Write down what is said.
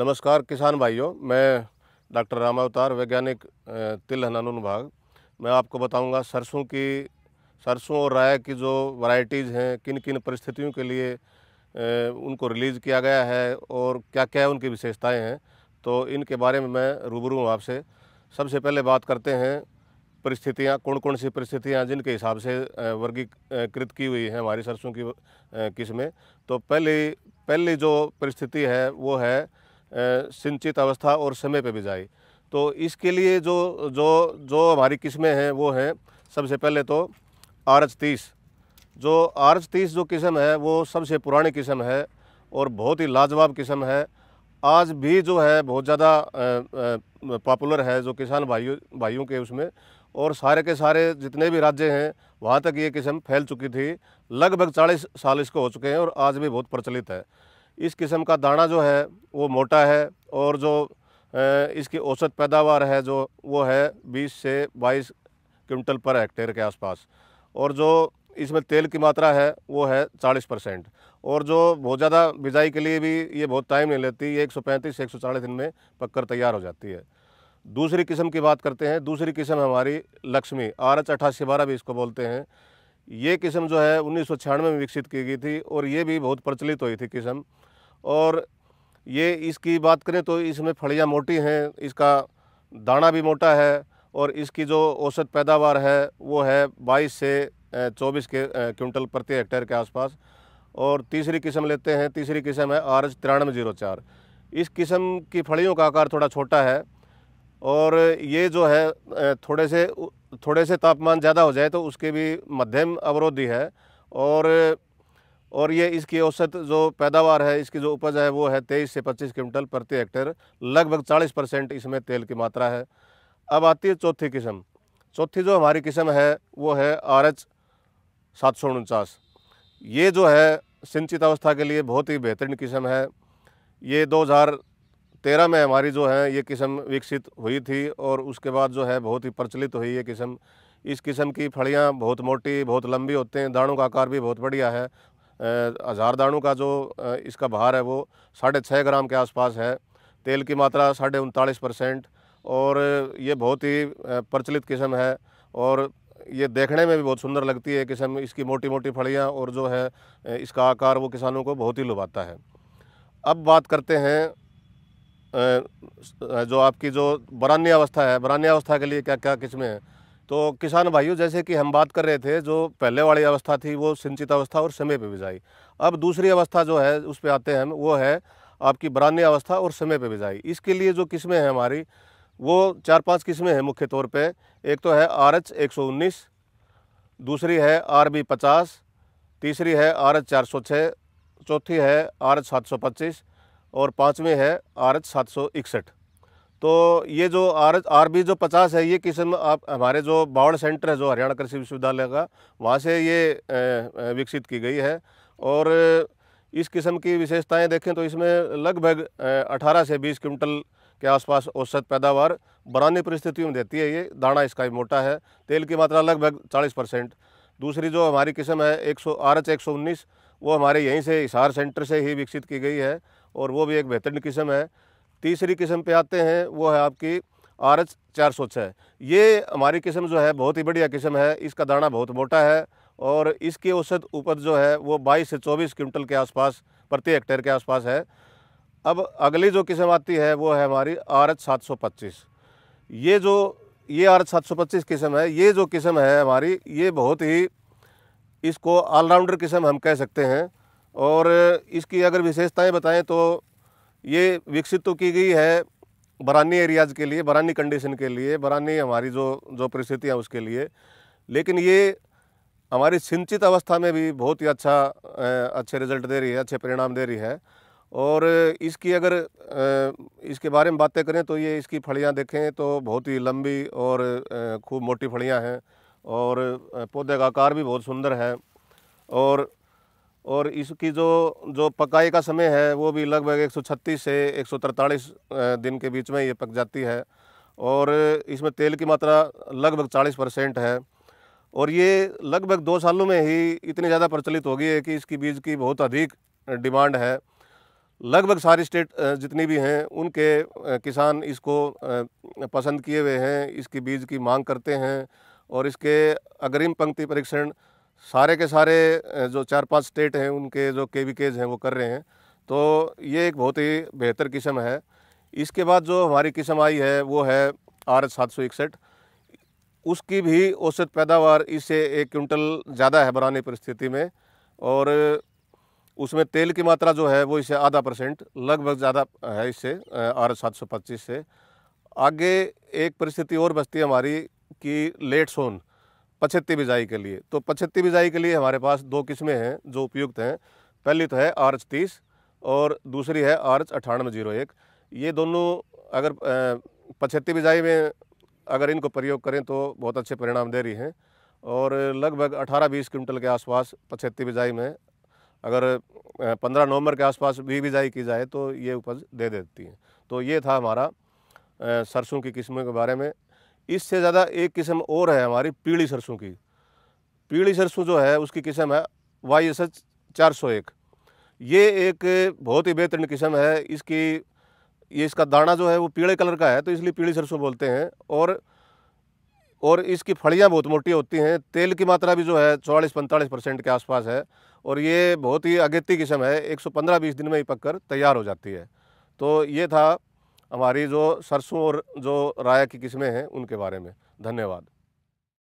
नमस्कार किसान भाइयों मैं डॉक्टर रामावतार वैज्ञानिक तिल हनानुन भाग मैं आपको बताऊंगा सरसों की सरसों और राय की जो वैरायटीज़ हैं किन किन परिस्थितियों के लिए उनको रिलीज़ किया गया है और क्या क्या उनकी विशेषताएं हैं तो इनके बारे में मैं रूबरू हूँ आपसे सबसे पहले बात करते हैं परिस्थितियाँ कौन कौन सी परिस्थितियाँ जिनके हिसाब से वर्गीकृत की हुई हैं हमारी सरसों की किस्में तो पहली पहली जो परिस्थिति है वो है सिंचित अवस्था और समय पर बिजाई तो इसके लिए जो जो जो हमारी किस्में हैं वो हैं सबसे पहले तो आर एच तीस जो आर एच तीस जो किस्म है वो सबसे पुरानी किस्म है और बहुत ही लाजवाब किस्म है आज भी जो है बहुत ज़्यादा पॉपुलर है जो किसान भाइयों भाइयों के उसमें और सारे के सारे जितने भी राज्य हैं वहाँ तक ये किस्म फैल चुकी थी लगभग चालीस साल इसको हो चुके हैं और आज भी बहुत प्रचलित है इस किस्म का दाना जो है वो मोटा है और जो इसकी औसत पैदावार है जो वो है 20 से 22 क्विंटल पर हेक्टेयर के आसपास और जो इसमें तेल की मात्रा है वो है 40 परसेंट और जो बहुत ज़्यादा बिजाई के लिए भी ये बहुत टाइम नहीं लेती ये 135 से 140 दिन में पककर तैयार हो जाती है दूसरी किस्म की बात करते हैं दूसरी किस्म हमारी लक्ष्मी आर एच अठासी बारह भी इसको बोलते हैं ये किस्म जो है उन्नीस में विकसित की गई थी और ये भी बहुत प्रचलित हुई थी किस्म और ये इसकी बात करें तो इसमें फड़ियाँ मोटी हैं इसका दाना भी मोटा है और इसकी जो औसत पैदावार है वो है 22 से 24 के क्विंटल प्रति हेक्टेयर के आसपास और तीसरी किस्म लेते हैं तीसरी किस्म है आर एच तिरानवे जीरो चार इस किस्म की फड़ियों का आकार थोड़ा छोटा है और ये जो है थोड़े से थोड़े से तापमान ज़्यादा हो जाए तो उसके भी मध्यम अवरोधी है और और ये इसकी औसत जो पैदावार है इसकी जो उपज है वो है तेईस से पच्चीस क्विंटल प्रति हेक्टेयर लगभग चालीस परसेंट इसमें तेल की मात्रा है अब आती है चौथी किस्म चौथी जो हमारी किस्म है वो है आर एच सात सौ उनचास ये जो है सिंचित अवस्था के लिए बहुत ही बेहतरीन किस्म है ये 2013 में हमारी जो है ये किस्म विकसित हुई थी और उसके बाद जो है बहुत ही प्रचलित हुई ये किस्म इस किस्म की फलियाँ बहुत मोटी बहुत लंबी होते हैं दाणों का आकार भी बहुत बढ़िया है हज़ार दानों का जो इसका भार है वो साढ़े छः ग्राम के आसपास है तेल की मात्रा साढ़े उनतालीस परसेंट और ये बहुत ही प्रचलित किस्म है और ये देखने में भी बहुत सुंदर लगती है किस्म इसकी मोटी मोटी फलियाँ और जो है इसका आकार वो किसानों को बहुत ही लुभाता है अब बात करते हैं जो आपकी जो बरानी अवस्था है बरानी अवस्था के लिए क्या क्या किस्में हैं तो किसान भाइयों जैसे कि हम बात कर रहे थे जो पहले वाली अवस्था थी वो सिंचित अवस्था और समय पे बिजाई अब दूसरी अवस्था जो है उस पर आते हैं हम वो है आपकी बरानी अवस्था और समय पे बिजाई इसके लिए जो किस्में हैं हमारी वो चार पांच किस्में हैं मुख्य तौर पे एक तो है आर एच एक सौ उन्नीस दूसरी है आर बी पचास तीसरी है आर एच चार सौ छः चौथी है आर एच सात सौ पच्चीस और पाँचवीं है आर एच सात सौ इकसठ तो ये जो आर आर बी जो पचास है ये किस्म आप हमारे जो बावड़ सेंटर है जो हरियाणा कृषि विश्वविद्यालय का वहाँ से ये विकसित की गई है और इस किस्म की विशेषताएं देखें तो इसमें लगभग 18 से 20 क्विंटल के आसपास औसत पैदावार बरानी परिस्थितियों में देती है ये दाना इसका भी मोटा है तेल की मात्रा लगभग 40 परसेंट दूसरी जो हमारी किस्म है एक सौ आर एच एक वो हमारे यहीं से हिसार सेंटर से ही विकसित की गई है और वो भी एक बेहतरीन किस्म है तीसरी किस्म पे आते हैं वो है आपकी आर एच चार सौ छः ये हमारी किस्म जो है बहुत ही बढ़िया किस्म है इसका दाना बहुत मोटा है और इसकी औसत उपज जो है वो 22 से 24 क्विंटल के आसपास प्रति हेक्टेयर के आसपास है अब अगली जो किस्म आती है वो है हमारी आर एच सात सौ पच्चीस ये जो ये आर एच सात सौ पच्चीस किस्म है ये जो किस्म है हमारी ये बहुत ही इसको ऑलराउंडर किस्म हम कह सकते हैं और इसकी अगर विशेषताएं बताएं तो ये विकसित तो की गई है बरानी एरियाज़ के लिए बरानी कंडीशन के लिए बरानी हमारी जो जो परिस्थिति है उसके लिए लेकिन ये हमारी सिंचित अवस्था में भी बहुत ही अच्छा अच्छे रिजल्ट दे रही है अच्छे परिणाम दे रही है और इसकी अगर इसके बारे में बातें करें तो ये इसकी फलियां देखें तो बहुत ही लंबी और खूब मोटी फलियां हैं और पौधे का आकार भी बहुत सुंदर है और और इसकी जो जो पकाई का समय है वो भी लगभग 136 से एक दिन के बीच में ये पक जाती है और इसमें तेल की मात्रा लगभग 40 परसेंट है और ये लगभग दो सालों में ही इतनी ज़्यादा प्रचलित हो गई है कि इसकी बीज की बहुत अधिक डिमांड है लगभग सारी स्टेट जितनी भी हैं उनके किसान इसको पसंद किए हुए हैं इसकी बीज की मांग करते हैं और इसके अग्रिम पंक्ति परीक्षण सारे के सारे जो चार पांच स्टेट हैं उनके जो के वी केज हैं वो कर रहे हैं तो ये एक बहुत ही बेहतर किस्म है इसके बाद जो हमारी किस्म आई है वो है आर सात सौ इकसठ उसकी भी औसत पैदावार इससे एक क्विंटल ज़्यादा है बरानी परिस्थिति में और उसमें तेल की मात्रा जो है वो इसे आधा परसेंट लगभग ज़्यादा है इससे आर सात सौ पच्चीस से आगे एक परिस्थिति और बचती है हमारी कि लेट सोन पछत्ती बिजाई के लिए तो पछत्ती बिजाई के लिए हमारे पास दो किस्में हैं जो उपयुक्त हैं पहली तो है आर एच तीस और दूसरी है आर एच अठानवे जीरो एक ये दोनों अगर पछत्ती बिजाई में अगर इनको प्रयोग करें तो बहुत अच्छे परिणाम दे रही हैं और लगभग 18-20 क्विंटल के आसपास पछत्ती बिजाई में अगर 15 नवंबर के आसपास भी बिजाई की जाए तो ये उपज दे देती हैं तो ये था हमारा सरसों की किस्मों के बारे में इससे ज़्यादा एक किस्म और है हमारी पीली सरसों की पीली सरसों जो है उसकी किस्म है वाई एस एच चार सौ एक ये एक बहुत ही बेहतरीन किस्म है इसकी ये इसका दाना जो है वो पीले कलर का है तो इसलिए पीली सरसों बोलते हैं और और इसकी फलियाँ बहुत मोटी होती हैं तेल की मात्रा भी जो है चौवालीस पैंतालीस परसेंट के आसपास है और ये बहुत ही अगेती किस्म है पंद्रह बीस दिन में ही पककर तैयार हो जाती है तो ये था हमारी जो सरसों और जो राय की किस्में हैं उनके बारे में धन्यवाद